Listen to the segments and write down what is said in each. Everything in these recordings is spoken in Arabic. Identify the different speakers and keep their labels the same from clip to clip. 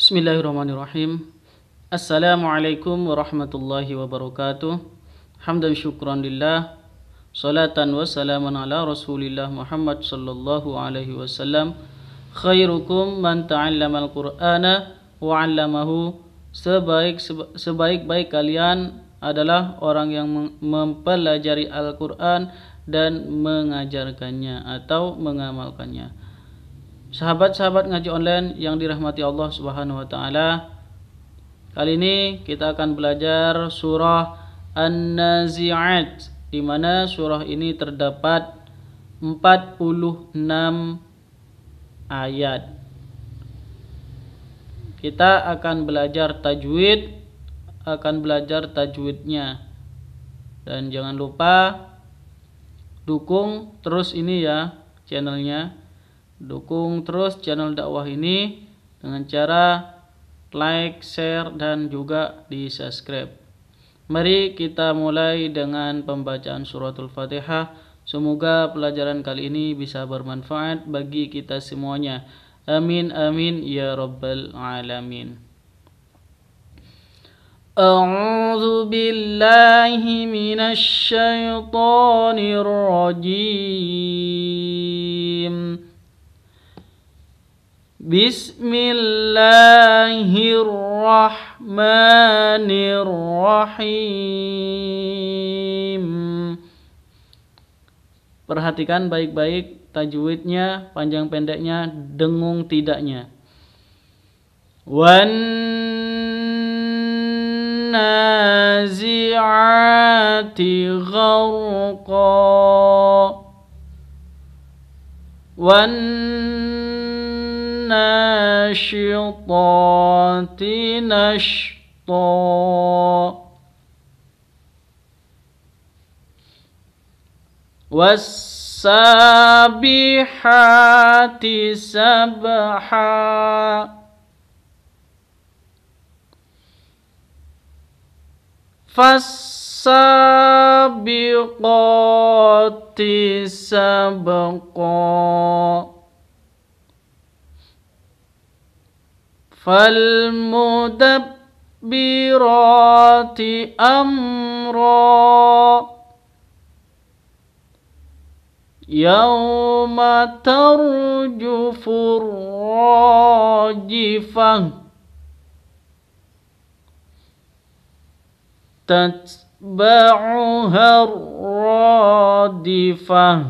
Speaker 1: Bismillahirrahmanirrahim. Assalamualaikum warahmatullahi wabarakatuh. Hamdan syukran lillah. Salatan wa salaman ala Rasulillah Muhammad sallallahu alaihi wasallam. Khairukum man ta'allama al-Qur'ana wa 'allamahu. Sebaik sebaik-baik kalian adalah orang yang mempelajari Al-Qur'an dan mengajarkannya atau mengamalkannya. Sahabat-sahabat ngaji online yang dirahmati Allah Subhanahu wa taala. Kali ini kita akan belajar surah An-Nazi'at di mana surah ini terdapat 46 ayat. Kita akan belajar tajwid, akan belajar tajwidnya. Dan jangan lupa dukung terus ini ya channelnya Dukung terus channel dakwah ini dengan cara like, share, dan juga di subscribe. Mari kita mulai dengan pembacaan suratul fatihah. Semoga pelajaran kali ini bisa bermanfaat bagi kita semuanya. Amin, amin, ya rabbal alamin. أعوذ بالله من الشيطان الرجيم Bismillahirrahmanirrahim. Perhatikan baik-baik tajwidnya, panjang pendeknya, dengung tidaknya. Wan nazi'ati gharqa. Wan الناشطات نشطا والسابحات سبحا فالسابقات سبقا فالمدبرات أمرا يوم ترجف الراجفة تتبعها الرادفة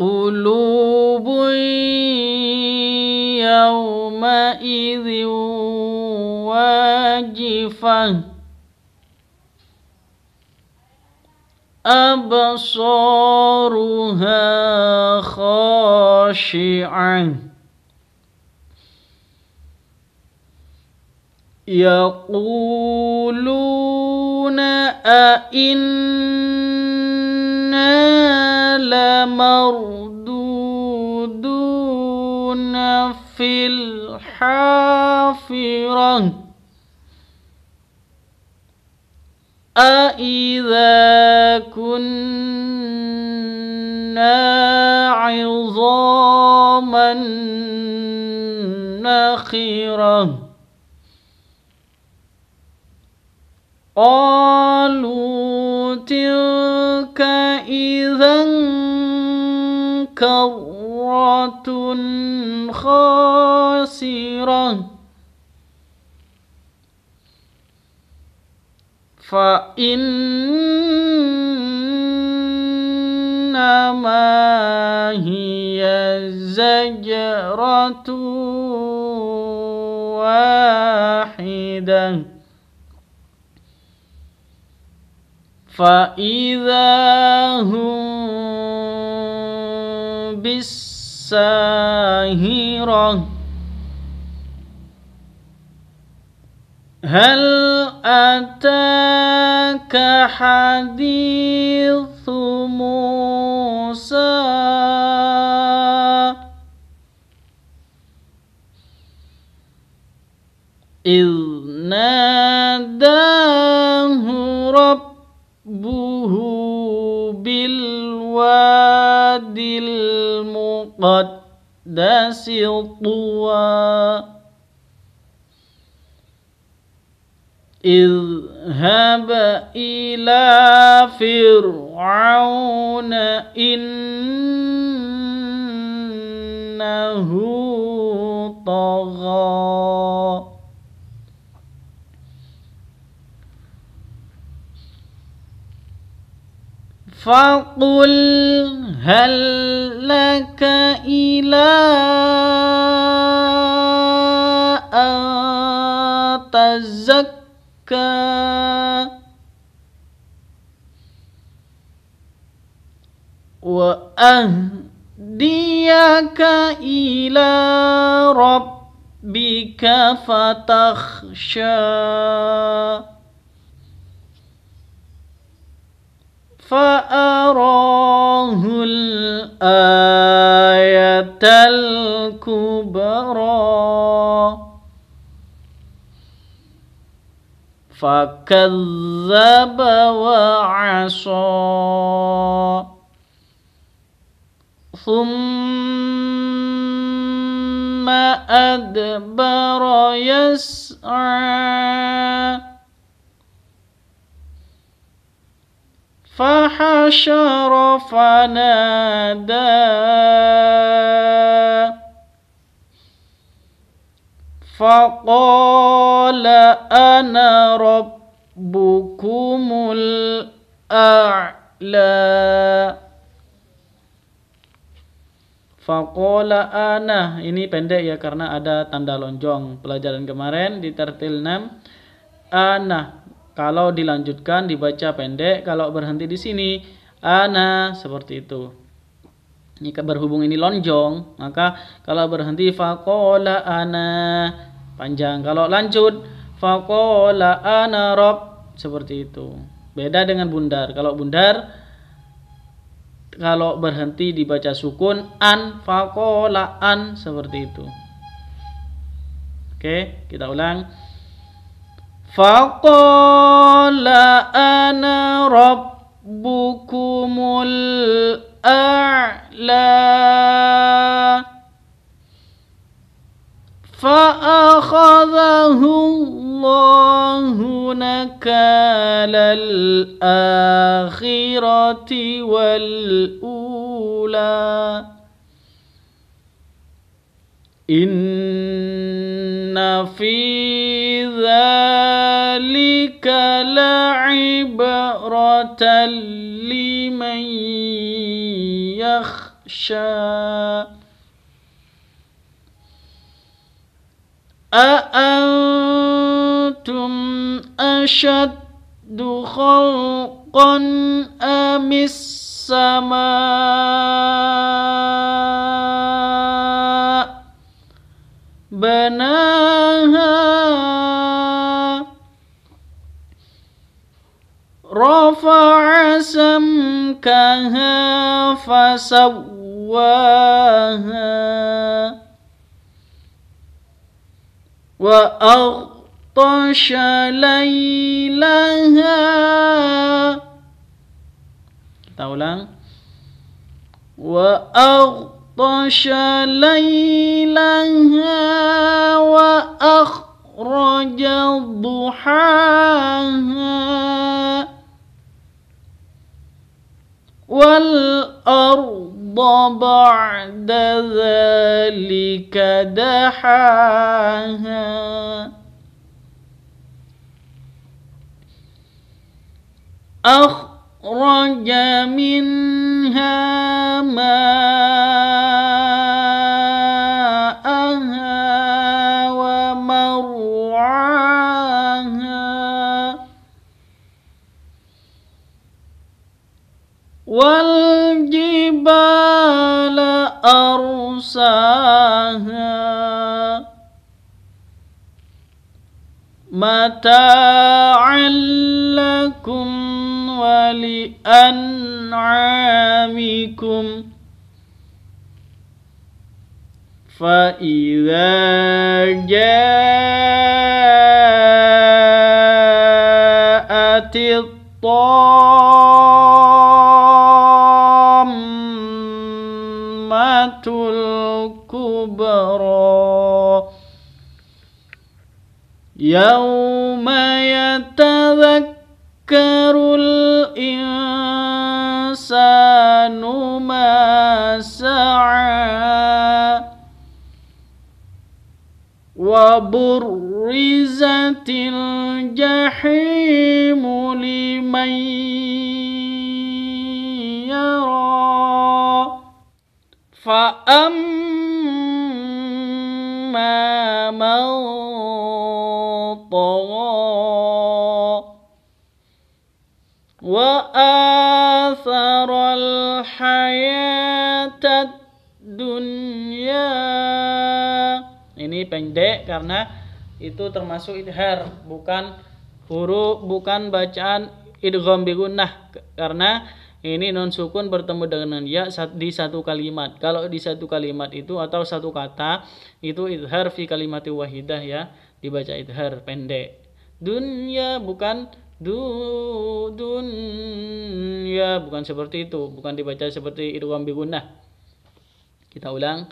Speaker 1: قلوب يومئذ واجفة أبصارها خاشعة يقولون أئنا مردودون في الحافرة أإذا كنا عظاما نخرة قالوا تلك إذا كرة خاسرة فإنما هي زجرة واحدة فإذا هم بالساهرة هل أتاك حديث موسى إذ ناداه ربه المقدس طوى اذهب إلى فرعون إنه طغى فقل هل لك إلى أن تزكى وأهديك إلى ربك فتخشى فأراه الآية الكبرى فكذب وعصى ثم أدبر يسعى فحشر فنادى فقال أنا ربكم الأعلى Fakola ana ini pendek ya karena ada tanda lonjong pelajaran kemarin di tertil 6 ana kalau dilanjutkan dibaca pendek, kalau berhenti di sini ana seperti itu. Jika berhubung ini lonjong, maka kalau berhenti fakola ana panjang. Kalau lanjut fakola ana rob seperti itu. Beda dengan bundar. Kalau bundar kalau berhenti dibaca sukun an fakola an seperti itu. Oke, kita ulang. فقال أنا ربكم الأعلى فأخذه الله نكال الآخرة والأولى إن في بِذِكْرِكَ لَعِبْرَةً لِمَنْ يَخْشَى أَأَنْتُمْ أَشَدُّ خَلْقًا أَمِ السَّمَاءُ بَنَاءُ رفع سمكها فسواها وأغطش ليلها تولا وأغطش ليلها وأخرج ضحاها والأرض بعد ذلك دحاها أخرج منها ماءها متاعا لكم ولأنعامكم فإذا جاءت الطامة الكبرى يوم يتذكر الإنسان ما سعى وبرزت الجحيم لمن يرى فأما وآثر الحياة الدنيا ini pendek karena itu termasuk idhar bukan huruf bukan bacaan idgham bigunnah karena ini non sukun bertemu dengan ya di satu kalimat. Kalau di satu kalimat itu atau satu kata itu idhar fi kalimat wahidah ya, dibaca idhar pendek. dunia bukan du dunya bukan seperti itu bukan dibaca seperti idgham bigunnah kita ulang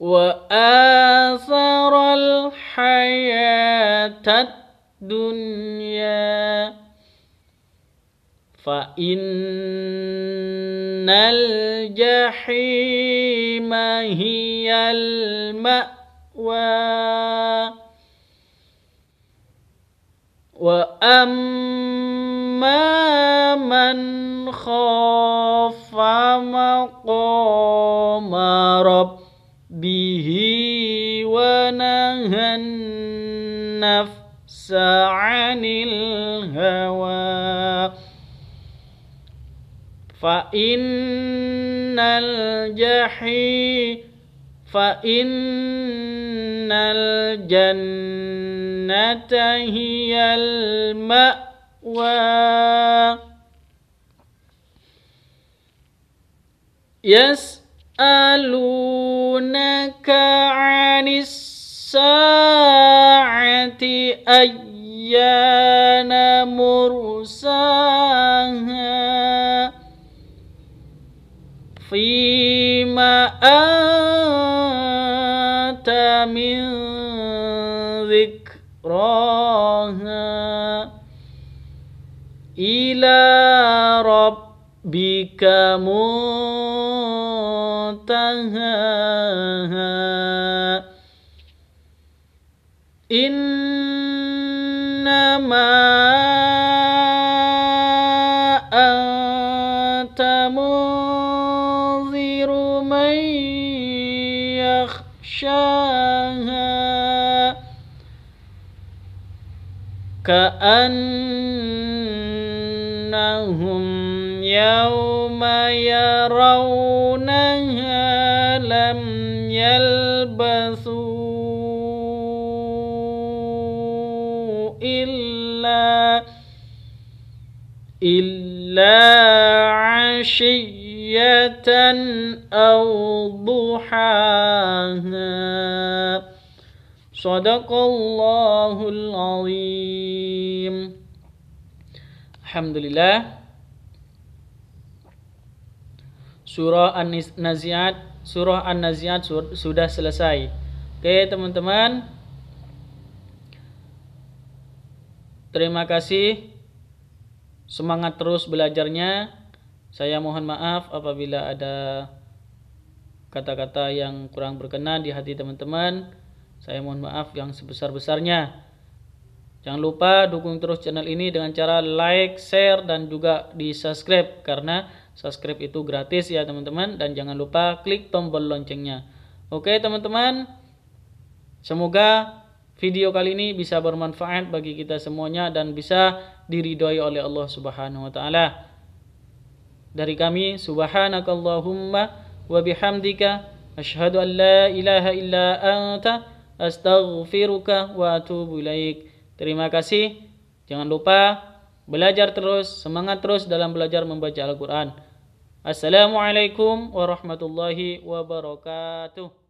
Speaker 1: wa asaral hayatat dunya fa innal jahima hiyal ma'wa وأما من خاف مقام ربه ونهى النفس عن الهوى فإن الجحيم فإن الجنة هي المأوى يسألونك عن الساعة أيان مرساها فيما أن من ذكراها إلى ربك منتهاها إنما أنت منذر من يخشى كأنهم يوم يرونها لم يلبثوا إلا إلا عشية أو ضحاها Sadaqallahul azim. Alhamdulillah. Surah An-Naziat, Surah An-Naziat sudah selesai. Oke, teman-teman. Terima kasih. Semangat terus belajarnya. Saya mohon maaf apabila ada kata-kata yang kurang berkenan di hati teman-teman. Saya mohon maaf yang sebesar-besarnya. Jangan lupa dukung terus channel ini dengan cara like, share, dan juga di subscribe. Karena subscribe itu gratis ya teman-teman. Dan jangan lupa klik tombol loncengnya. Oke teman-teman. Semoga video kali ini bisa bermanfaat bagi kita semuanya. Dan bisa diridhoi oleh Allah subhanahu wa ta'ala. Dari kami, subhanakallahumma wa bihamdika. Ashadu an la ilaha illa anta astaghfiruka wa atubu ilaik. Terima kasih. Jangan lupa belajar terus, semangat terus dalam belajar membaca Al-Qur'an. Assalamualaikum warahmatullahi wabarakatuh.